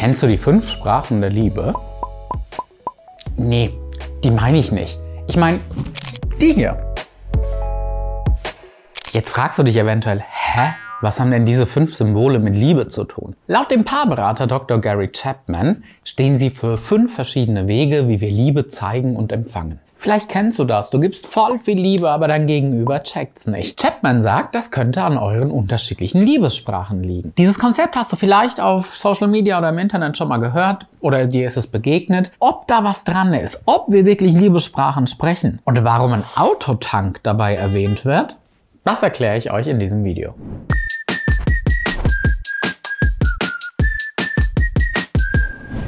Kennst du die fünf Sprachen der Liebe? Nee, die meine ich nicht. Ich meine die hier. Jetzt fragst du dich eventuell, hä? Was haben denn diese fünf Symbole mit Liebe zu tun? Laut dem Paarberater Dr. Gary Chapman stehen sie für fünf verschiedene Wege, wie wir Liebe zeigen und empfangen. Vielleicht kennst du das. Du gibst voll viel Liebe, aber dein Gegenüber checkt's nicht. Chapman sagt, das könnte an euren unterschiedlichen Liebessprachen liegen. Dieses Konzept hast du vielleicht auf Social Media oder im Internet schon mal gehört oder dir ist es begegnet. Ob da was dran ist, ob wir wirklich Liebessprachen sprechen und warum ein Autotank dabei erwähnt wird, das erkläre ich euch in diesem Video.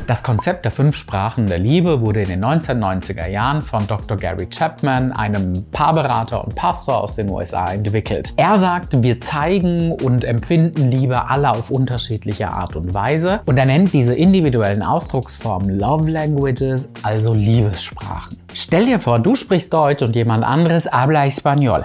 Das Konzept der fünf Sprachen der Liebe wurde in den 1990er Jahren von Dr. Gary Chapman, einem Paarberater und Pastor aus den USA, entwickelt. Er sagt, wir zeigen und empfinden Liebe alle auf unterschiedliche Art und Weise und er nennt diese individuellen Ausdrucksformen Love Languages, also Liebessprachen. Stell dir vor, du sprichst Deutsch und jemand anderes habla Español.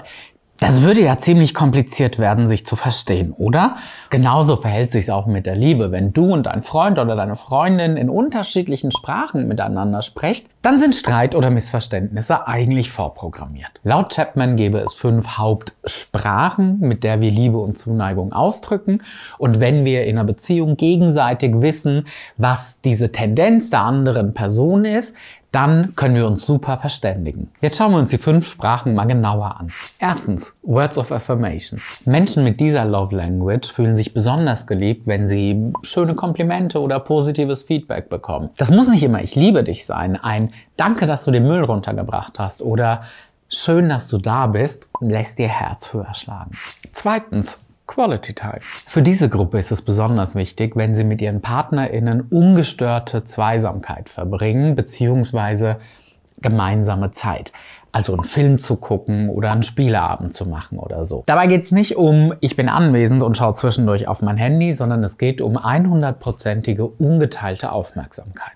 Das würde ja ziemlich kompliziert werden, sich zu verstehen, oder? Genauso verhält sich es auch mit der Liebe. Wenn du und dein Freund oder deine Freundin in unterschiedlichen Sprachen miteinander sprecht, dann sind Streit oder Missverständnisse eigentlich vorprogrammiert. Laut Chapman gäbe es fünf Hauptsprachen, mit der wir Liebe und Zuneigung ausdrücken. Und wenn wir in einer Beziehung gegenseitig wissen, was diese Tendenz der anderen Person ist, dann können wir uns super verständigen. Jetzt schauen wir uns die fünf Sprachen mal genauer an. Erstens, Words of Affirmation. Menschen mit dieser Love Language fühlen sich besonders geliebt, wenn sie schöne Komplimente oder positives Feedback bekommen. Das muss nicht immer ich liebe dich sein. Ein Danke, dass du den Müll runtergebracht hast oder Schön, dass du da bist, lässt dir Herz höher schlagen. Zweitens, Quality Time. Für diese Gruppe ist es besonders wichtig, wenn sie mit ihren PartnerInnen ungestörte Zweisamkeit verbringen, beziehungsweise gemeinsame Zeit. Also einen Film zu gucken oder einen Spieleabend zu machen oder so. Dabei geht es nicht um, ich bin anwesend und schaue zwischendurch auf mein Handy, sondern es geht um 100%ige ungeteilte Aufmerksamkeit.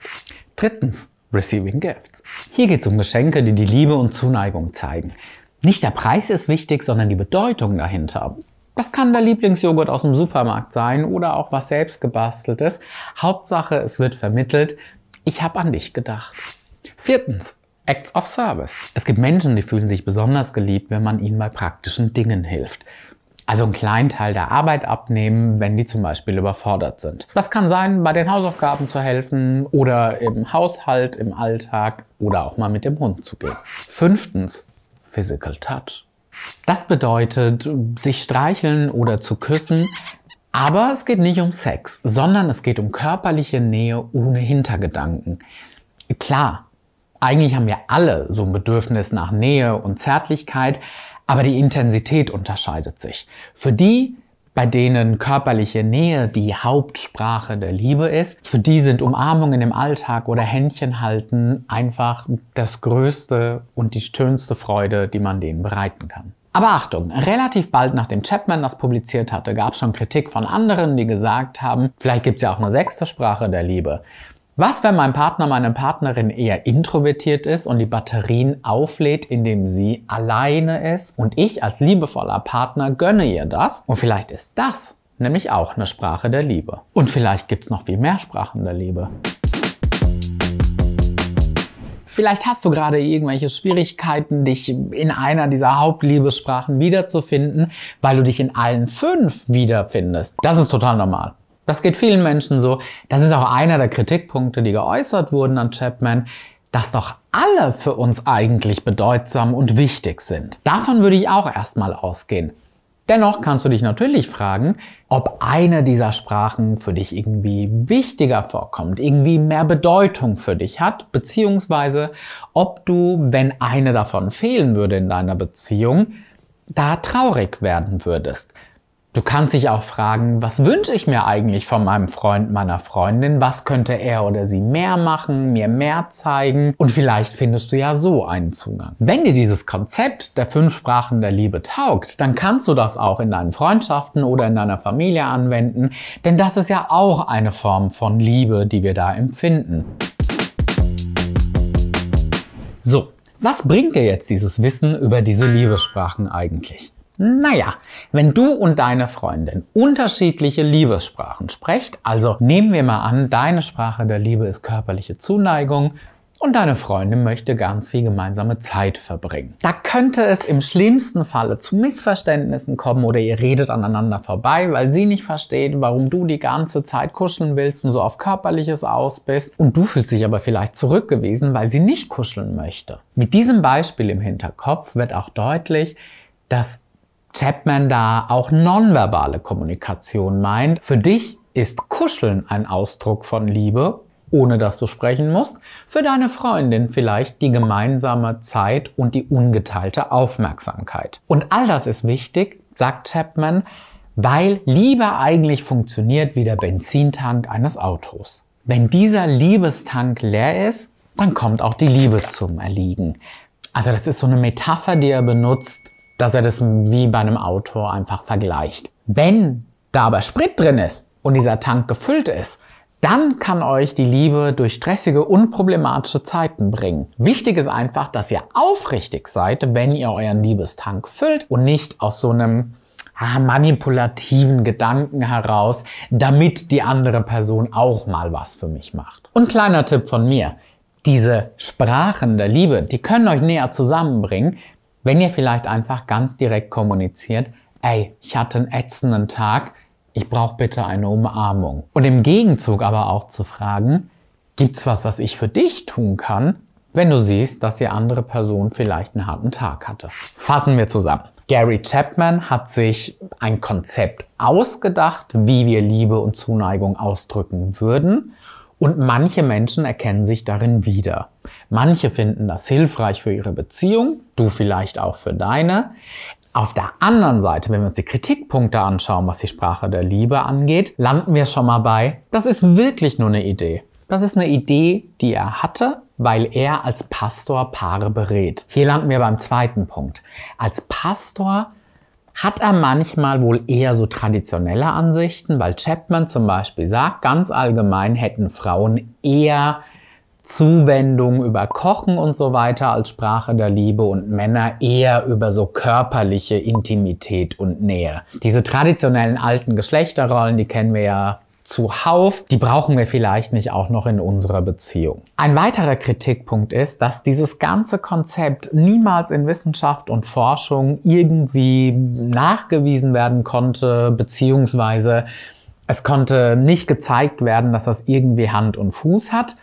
Drittens, Receiving Gifts. Hier geht es um Geschenke, die die Liebe und Zuneigung zeigen. Nicht der Preis ist wichtig, sondern die Bedeutung dahinter. Das kann der Lieblingsjoghurt aus dem Supermarkt sein oder auch was selbstgebasteltes. Hauptsache, es wird vermittelt, ich habe an dich gedacht. Viertens, Acts of Service. Es gibt Menschen, die fühlen sich besonders geliebt, wenn man ihnen bei praktischen Dingen hilft. Also einen kleinen Teil der Arbeit abnehmen, wenn die zum Beispiel überfordert sind. Das kann sein, bei den Hausaufgaben zu helfen oder im Haushalt, im Alltag oder auch mal mit dem Hund zu gehen. Fünftens, Physical Touch. Das bedeutet, sich streicheln oder zu küssen. Aber es geht nicht um Sex, sondern es geht um körperliche Nähe ohne Hintergedanken. Klar, eigentlich haben wir alle so ein Bedürfnis nach Nähe und Zärtlichkeit, aber die Intensität unterscheidet sich. Für die, bei denen körperliche Nähe die Hauptsprache der Liebe ist, für die sind Umarmungen im Alltag oder Händchenhalten einfach das größte und die schönste Freude, die man denen bereiten kann. Aber Achtung, relativ bald nachdem Chapman das publiziert hatte, gab es schon Kritik von anderen, die gesagt haben, vielleicht gibt es ja auch eine sechste Sprache der Liebe. Was, wenn mein Partner, meine Partnerin eher introvertiert ist und die Batterien auflädt, indem sie alleine ist und ich als liebevoller Partner gönne ihr das? Und vielleicht ist das nämlich auch eine Sprache der Liebe. Und vielleicht gibt's noch viel mehr Sprachen der Liebe. Vielleicht hast du gerade irgendwelche Schwierigkeiten, dich in einer dieser Hauptliebessprachen wiederzufinden, weil du dich in allen fünf wiederfindest. Das ist total normal. Das geht vielen Menschen so. Das ist auch einer der Kritikpunkte, die geäußert wurden an Chapman, dass doch alle für uns eigentlich bedeutsam und wichtig sind. Davon würde ich auch erstmal ausgehen. Dennoch kannst du dich natürlich fragen, ob eine dieser Sprachen für dich irgendwie wichtiger vorkommt, irgendwie mehr Bedeutung für dich hat, beziehungsweise ob du, wenn eine davon fehlen würde in deiner Beziehung, da traurig werden würdest. Du kannst dich auch fragen, was wünsche ich mir eigentlich von meinem Freund, meiner Freundin? Was könnte er oder sie mehr machen, mir mehr zeigen? Und vielleicht findest du ja so einen Zugang. Wenn dir dieses Konzept der fünf Sprachen der Liebe taugt, dann kannst du das auch in deinen Freundschaften oder in deiner Familie anwenden, denn das ist ja auch eine Form von Liebe, die wir da empfinden. So, was bringt dir jetzt dieses Wissen über diese Liebessprachen eigentlich? Naja, wenn du und deine Freundin unterschiedliche Liebessprachen sprecht, also nehmen wir mal an, deine Sprache der Liebe ist körperliche Zuneigung, und deine Freundin möchte ganz viel gemeinsame Zeit verbringen. Da könnte es im schlimmsten Falle zu Missverständnissen kommen oder ihr redet aneinander vorbei, weil sie nicht versteht, warum du die ganze Zeit kuscheln willst und so auf Körperliches aus bist und du fühlst dich aber vielleicht zurückgewiesen, weil sie nicht kuscheln möchte. Mit diesem Beispiel im Hinterkopf wird auch deutlich, dass Chapman da auch nonverbale Kommunikation meint. Für dich ist Kuscheln ein Ausdruck von Liebe, ohne dass du sprechen musst. Für deine Freundin vielleicht die gemeinsame Zeit und die ungeteilte Aufmerksamkeit. Und all das ist wichtig, sagt Chapman, weil Liebe eigentlich funktioniert wie der Benzintank eines Autos. Wenn dieser Liebestank leer ist, dann kommt auch die Liebe zum Erliegen. Also das ist so eine Metapher, die er benutzt, dass er das wie bei einem Auto einfach vergleicht. Wenn da aber Sprit drin ist und dieser Tank gefüllt ist, dann kann euch die Liebe durch stressige, unproblematische Zeiten bringen. Wichtig ist einfach, dass ihr aufrichtig seid, wenn ihr euren Liebestank füllt und nicht aus so einem ah, manipulativen Gedanken heraus, damit die andere Person auch mal was für mich macht. Und kleiner Tipp von mir. Diese Sprachen der Liebe, die können euch näher zusammenbringen, wenn ihr vielleicht einfach ganz direkt kommuniziert, ey, ich hatte einen ätzenden Tag, ich brauche bitte eine Umarmung. Und im Gegenzug aber auch zu fragen, gibt's was, was ich für dich tun kann, wenn du siehst, dass die andere Person vielleicht einen harten Tag hatte. Fassen wir zusammen. Gary Chapman hat sich ein Konzept ausgedacht, wie wir Liebe und Zuneigung ausdrücken würden und manche Menschen erkennen sich darin wieder. Manche finden das hilfreich für ihre Beziehung, du vielleicht auch für deine. Auf der anderen Seite, wenn wir uns die Kritikpunkte anschauen, was die Sprache der Liebe angeht, landen wir schon mal bei, das ist wirklich nur eine Idee. Das ist eine Idee, die er hatte, weil er als Pastor Paare berät. Hier landen wir beim zweiten Punkt. Als Pastor hat er manchmal wohl eher so traditionelle Ansichten, weil Chapman zum Beispiel sagt, ganz allgemein hätten Frauen eher Zuwendung über Kochen und so weiter als Sprache der Liebe und Männer eher über so körperliche Intimität und Nähe. Diese traditionellen alten Geschlechterrollen, die kennen wir ja zuhauf, die brauchen wir vielleicht nicht auch noch in unserer Beziehung. Ein weiterer Kritikpunkt ist, dass dieses ganze Konzept niemals in Wissenschaft und Forschung irgendwie nachgewiesen werden konnte, beziehungsweise es konnte nicht gezeigt werden, dass das irgendwie Hand und Fuß hat.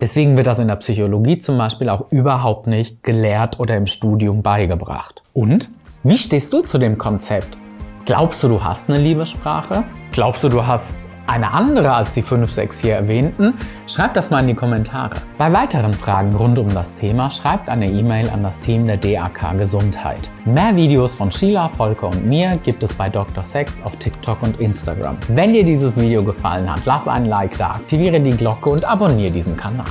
Deswegen wird das in der Psychologie zum Beispiel auch überhaupt nicht gelehrt oder im Studium beigebracht. Und wie stehst du zu dem Konzept? Glaubst du, du hast eine Liebessprache? Glaubst du, du hast eine andere als die 5, 6 hier erwähnten, schreibt das mal in die Kommentare. Bei weiteren Fragen rund um das Thema schreibt eine E-Mail an das Team der DAK Gesundheit. Mehr Videos von Sheila, Volker und mir gibt es bei Dr. Sex auf TikTok und Instagram. Wenn dir dieses Video gefallen hat, lass ein Like da, aktiviere die Glocke und abonniere diesen Kanal.